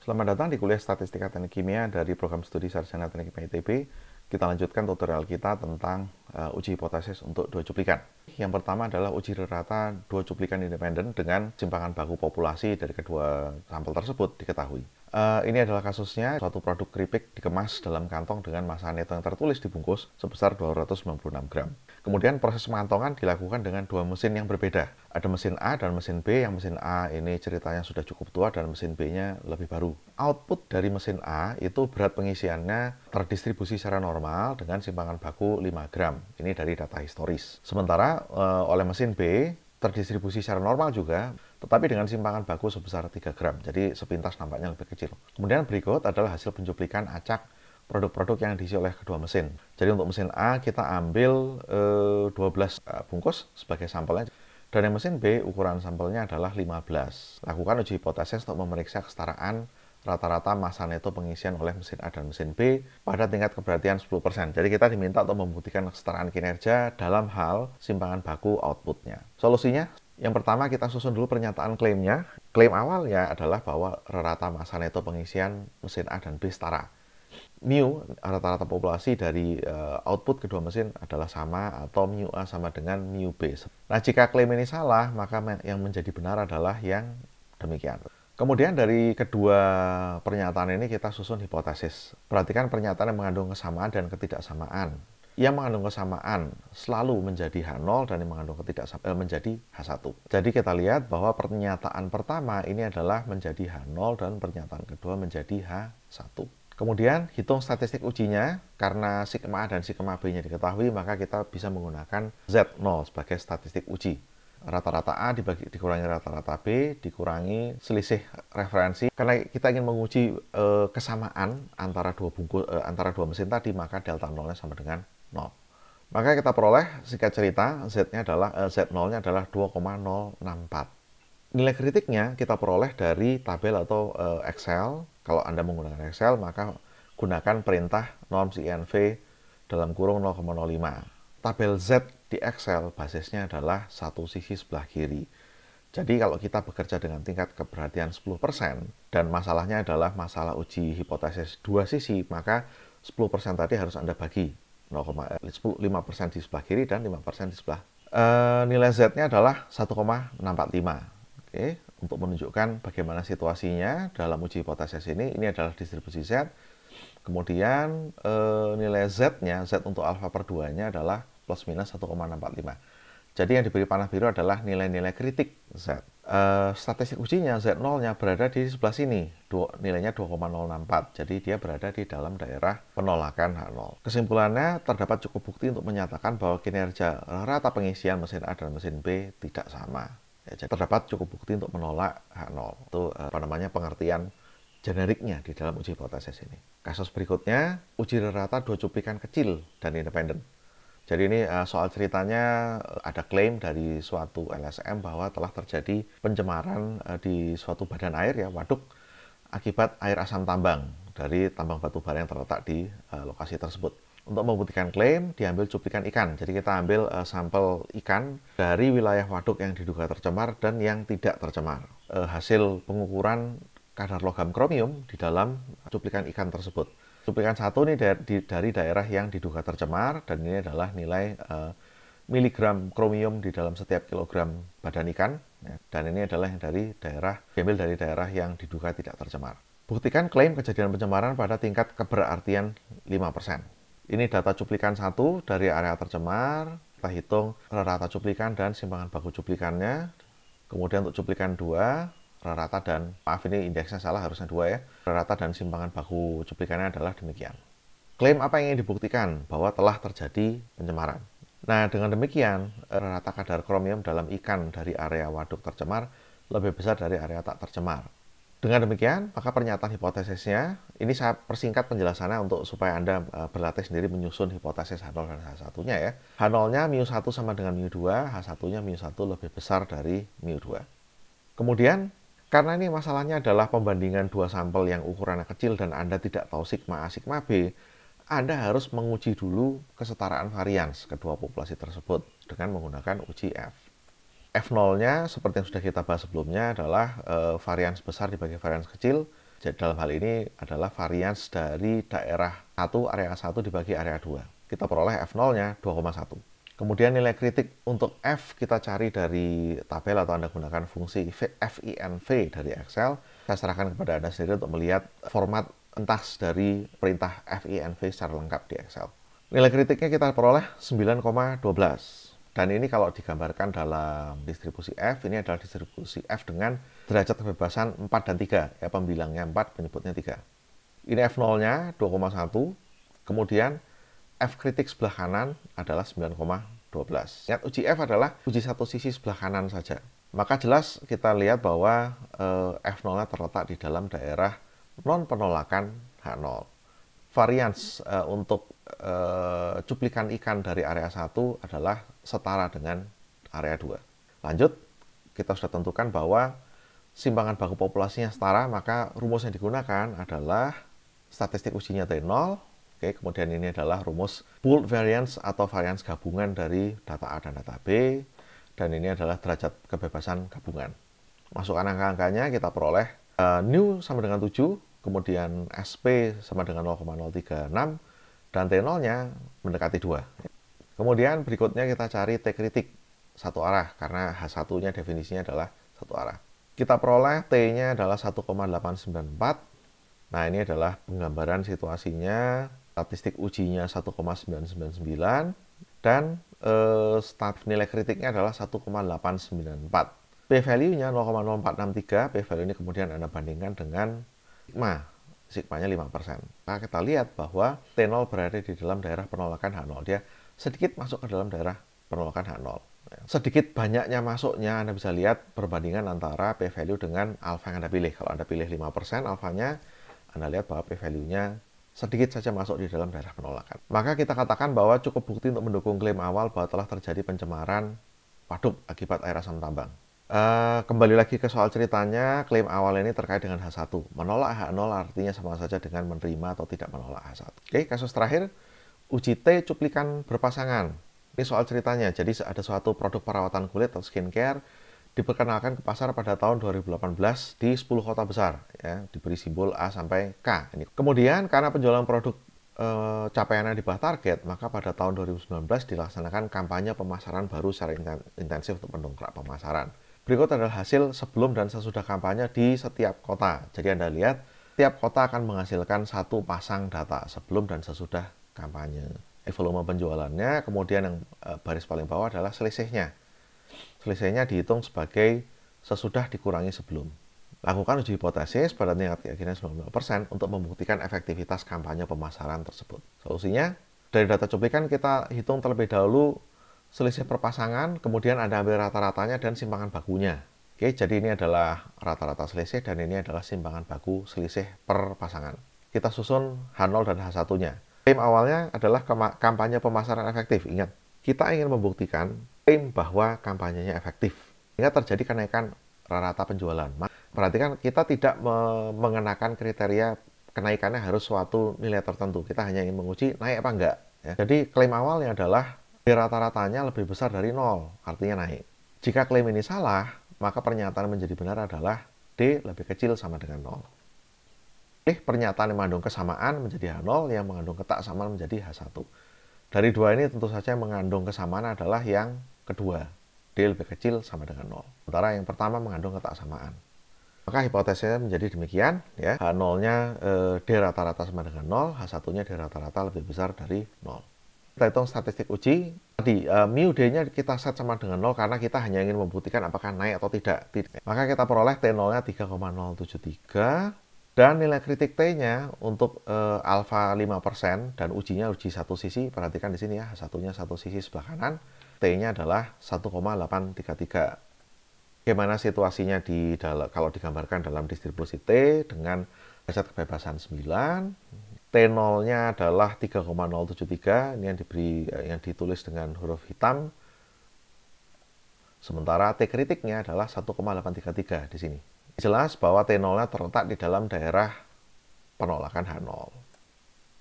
Selamat datang di kuliah Statistika Teknik Kimia dari program studi Sarjana Teknik Kimia ITB. Kita lanjutkan tutorial kita tentang uh, uji hipotesis untuk dua cuplikan. Yang pertama adalah uji rata dua cuplikan independen dengan simpangan baku populasi dari kedua sampel tersebut diketahui. Uh, ini adalah kasusnya suatu produk keripik dikemas dalam kantong dengan masa neto yang tertulis dibungkus sebesar 296 gram. Kemudian proses pengantongan dilakukan dengan dua mesin yang berbeda. Ada mesin A dan mesin B. Yang mesin A ini ceritanya sudah cukup tua dan mesin B-nya lebih baru. Output dari mesin A itu berat pengisiannya terdistribusi secara normal dengan simpangan baku 5 gram. Ini dari data historis. Sementara uh, oleh mesin B terdistribusi secara normal juga tetapi dengan simpangan baku sebesar 3 gram, jadi sepintas nampaknya lebih kecil. Kemudian berikut adalah hasil pencuplikan acak produk-produk yang diisi oleh kedua mesin. Jadi untuk mesin A kita ambil e, eh, 12 eh, bungkus sebagai sampelnya. dan yang mesin B, ukuran sampelnya adalah 15. Lakukan uji hipotesis untuk memeriksa kesetaraan rata-rata massa neto pengisian oleh mesin A dan mesin B pada tingkat keberhatian 10%. Jadi kita diminta untuk membuktikan kesetaraan kinerja dalam hal simpangan baku outputnya. Solusinya yang pertama kita susun dulu pernyataan klaimnya. Klaim awal ya adalah bahwa rata masa neto pengisian mesin A dan B setara. Mu rata-rata populasi dari eh, output kedua mesin adalah sama atau mu A sama dengan mu B. Nah, jika klaim ini salah, maka yang menjadi benar adalah yang demikian. Kemudian dari kedua pernyataan ini kita susun hipotesis. Perhatikan pernyataan yang mengandung kesamaan dan ketidaksamaan yang mengandung kesamaan selalu menjadi H0 dan yang mengandung ketidak eh, menjadi H1. Jadi kita lihat bahwa pernyataan pertama ini adalah menjadi H0 dan pernyataan kedua menjadi H1. Kemudian hitung statistik ujinya karena sigma A dan sigma B-nya diketahui maka kita bisa menggunakan Z0 sebagai statistik uji. Rata-rata A dibagi, dikurangi rata-rata B dikurangi selisih referensi karena kita ingin menguji e, kesamaan antara dua bungkus e, antara dua mesin tadi maka delta nolnya sama dengan 0. Maka kita peroleh singkat cerita Z-nya adalah eh, Z0-nya adalah 2,064. Nilai kritiknya kita peroleh dari tabel atau eh, Excel. Kalau Anda menggunakan Excel, maka gunakan perintah norm INV dalam kurung 0,05. Tabel Z di Excel basisnya adalah satu sisi sebelah kiri. Jadi kalau kita bekerja dengan tingkat keberhatian 10% dan masalahnya adalah masalah uji hipotesis dua sisi, maka 10% tadi harus Anda bagi 0,5% di sebelah kiri dan 5% di sebelah. E, nilai Z-nya adalah 1,645. Oke, untuk menunjukkan bagaimana situasinya dalam uji hipotesis ini, ini adalah distribusi Z. Kemudian e, nilai Z-nya, Z untuk alfa per 2-nya adalah plus minus 1,645. Jadi yang diberi panah biru adalah nilai-nilai kritik Z. Uh, eh, statistik ujinya Z0-nya berada di sebelah sini, du nilainya 2,064. Jadi dia berada di dalam daerah penolakan H0. Kesimpulannya, terdapat cukup bukti untuk menyatakan bahwa kinerja rata pengisian mesin A dan mesin B tidak sama. Ya, jadi terdapat cukup bukti untuk menolak H0. Itu uh, apa namanya pengertian generiknya di dalam uji hipotesis ini. Kasus berikutnya, uji rata dua cuplikan kecil dan independen. Jadi ini uh, soal ceritanya eh, ada klaim dari suatu LSM bahwa telah terjadi pencemaran uh, di suatu badan air ya waduk akibat air asam tambang dari tambang batu bara yang terletak di uh, lokasi tersebut. Untuk membuktikan klaim diambil cuplikan ikan. Jadi kita ambil uh, sampel ikan dari wilayah waduk yang diduga tercemar dan yang tidak tercemar. Uh, hasil pengukuran kadar logam kromium di dalam cuplikan ikan tersebut. Cuplikan satu ini dari, dari daerah yang diduga tercemar dan ini adalah nilai uh, miligram kromium di dalam setiap kilogram badan ikan ya, dan ini adalah yang dari daerah diambil dari daerah yang diduga tidak tercemar. Buktikan klaim kejadian pencemaran pada tingkat keberartian 5%. Ini data cuplikan satu dari area tercemar, kita hitung rata rata cuplikan dan simpangan baku cuplikannya. Kemudian untuk cuplikan dua rata dan maaf ini indeksnya salah harusnya dua ya rata dan simpangan baku cuplikannya adalah demikian klaim apa yang ingin dibuktikan bahwa telah terjadi pencemaran nah dengan demikian rata kadar kromium dalam ikan dari area waduk tercemar lebih besar dari area tak tercemar dengan demikian maka pernyataan hipotesisnya ini saya persingkat penjelasannya untuk supaya anda eh, berlatih sendiri menyusun hipotesis H0 dan H1 nya ya H0 nya mu1 sama dengan mu2 H1 nya mu1 lebih besar dari mu2 kemudian karena ini masalahnya adalah pembandingan dua sampel yang ukurannya kecil dan Anda tidak tahu sigma A, sigma B, Anda harus menguji dulu kesetaraan varians kedua populasi tersebut dengan menggunakan uji F. F0-nya seperti yang sudah kita bahas sebelumnya adalah e, varians besar dibagi varians kecil. Jadi dalam hal ini adalah varians dari daerah 1, area 1 dibagi area 2. Kita peroleh F0-nya 2,1. Kemudian nilai kritik untuk F kita cari dari tabel atau Anda gunakan fungsi FINV dari Excel. Saya serahkan kepada Anda sendiri untuk melihat format entas dari perintah FINV secara lengkap di Excel. Nilai kritiknya kita peroleh 9,12. Dan ini kalau digambarkan dalam distribusi F, ini adalah distribusi F dengan derajat kebebasan 4 dan 3. Ya, pembilangnya 4, penyebutnya 3. Ini F0-nya 2,1. Kemudian F kritik sebelah kanan adalah 9,12. Ingat uji F adalah uji satu sisi sebelah kanan saja. Maka jelas kita lihat bahwa eh, F0-nya terletak di dalam daerah non-penolakan H0. Varians eh, untuk eh, cuplikan ikan dari area 1 adalah setara dengan area 2. Lanjut, kita sudah tentukan bahwa simpangan baku populasinya setara, maka rumus yang digunakan adalah statistik ujinya dari 0 Oke, kemudian ini adalah rumus pooled variance atau variance gabungan dari data A dan data B. Dan ini adalah derajat kebebasan gabungan. Masukkan angka-angkanya, kita peroleh uh, new sama dengan 7, kemudian SP sama dengan 0,036, dan T0-nya mendekati 2. Kemudian berikutnya kita cari T kritik satu arah, karena H1-nya definisinya adalah satu arah. Kita peroleh T-nya adalah 1,894. Nah, ini adalah penggambaran situasinya statistik ujinya 1,999 dan eh, stat nilai kritiknya adalah 1,894. P-value-nya 0,0463, P-value ini kemudian Anda bandingkan dengan sigma, sigmanya 5%. Nah, kita lihat bahwa T0 berada di dalam daerah penolakan H0. Dia sedikit masuk ke dalam daerah penolakan H0. Sedikit banyaknya masuknya Anda bisa lihat perbandingan antara p-value dengan alpha yang Anda pilih. Kalau Anda pilih 5%, nya Anda lihat bahwa p-value-nya sedikit saja masuk di dalam daerah penolakan. Maka kita katakan bahwa cukup bukti untuk mendukung klaim awal bahwa telah terjadi pencemaran waduk akibat air asam tambang. Uh, kembali lagi ke soal ceritanya, klaim awal ini terkait dengan H1. Menolak H0 artinya sama saja dengan menerima atau tidak menolak H1. Oke, kasus terakhir, uji T cuplikan berpasangan. Ini soal ceritanya, jadi ada suatu produk perawatan kulit atau skincare diperkenalkan ke pasar pada tahun 2018 di 10 kota besar ya diberi simbol A sampai K ini. Kemudian karena penjualan produk e, eh, capaiannya di bawah target, maka pada tahun 2019 dilaksanakan kampanye pemasaran baru secara intensif untuk mendongkrak pemasaran. Berikut adalah hasil sebelum dan sesudah kampanye di setiap kota. Jadi Anda lihat setiap kota akan menghasilkan satu pasang data sebelum dan sesudah kampanye. volume penjualannya, kemudian yang eh, baris paling bawah adalah selisihnya Selisihnya dihitung sebagai sesudah dikurangi sebelum. Lakukan uji hipotesis pada tingkat keyakinan 90% untuk membuktikan efektivitas kampanye pemasaran tersebut. Solusinya, dari data cuplikan kita hitung terlebih dahulu selisih perpasangan, kemudian ada ambil rata-ratanya dan simpangan bakunya. Oke, jadi ini adalah rata-rata selisih dan ini adalah simpangan baku selisih per pasangan. Kita susun H0 dan H1-nya. Tim awalnya adalah kampanye pemasaran efektif. Ingat, kita ingin membuktikan klaim bahwa kampanyenya efektif. Sehingga terjadi kenaikan rata penjualan. Berarti kan kita tidak mengenakan kriteria kenaikannya harus suatu nilai tertentu. Kita hanya ingin menguji naik apa enggak. Ya. Jadi klaim awalnya adalah rata-ratanya lebih besar dari nol, artinya naik. Jika klaim ini salah, maka pernyataan menjadi benar adalah D lebih kecil sama dengan nol. Eh, pernyataan yang mengandung kesamaan menjadi H0, yang mengandung ketaksamaan menjadi H1. Dari dua ini tentu saja yang mengandung kesamaan adalah yang Kedua, D lebih kecil sama dengan 0. Sementara yang pertama mengandung ketaksamaan. Maka hipotesisnya menjadi demikian, ya. H0-nya e, eh, D rata-rata sama dengan 0, H1-nya D rata-rata lebih besar dari 0. Kita hitung statistik uji, tadi e, mu D-nya kita set sama dengan 0 karena kita hanya ingin membuktikan apakah naik atau tidak. Maka kita peroleh T0-nya 3,073, dan nilai kritik T-nya untuk e, alfa 5% dan ujinya uji satu sisi, perhatikan di sini ya, h 1 satu sisi sebelah kanan, T-nya adalah 1,833. Bagaimana situasinya di dalam, kalau digambarkan dalam distribusi T dengan derajat kebebasan 9, T0-nya adalah 3,073, ini yang diberi eh, yang ditulis dengan huruf hitam. Sementara T kritiknya adalah 1,833 di sini. Jelas bahwa T0-nya terletak di dalam daerah penolakan H0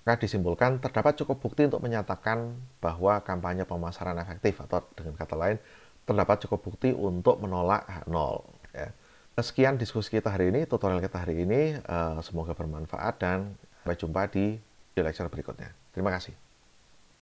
maka disimpulkan terdapat cukup bukti untuk menyatakan bahwa kampanye pemasaran efektif atau dengan kata lain terdapat cukup bukti untuk menolak hak nol. Ya. Sekian diskusi kita hari ini, tutorial kita hari ini. Eh, semoga bermanfaat dan sampai jumpa di lecture berikutnya. Terima kasih.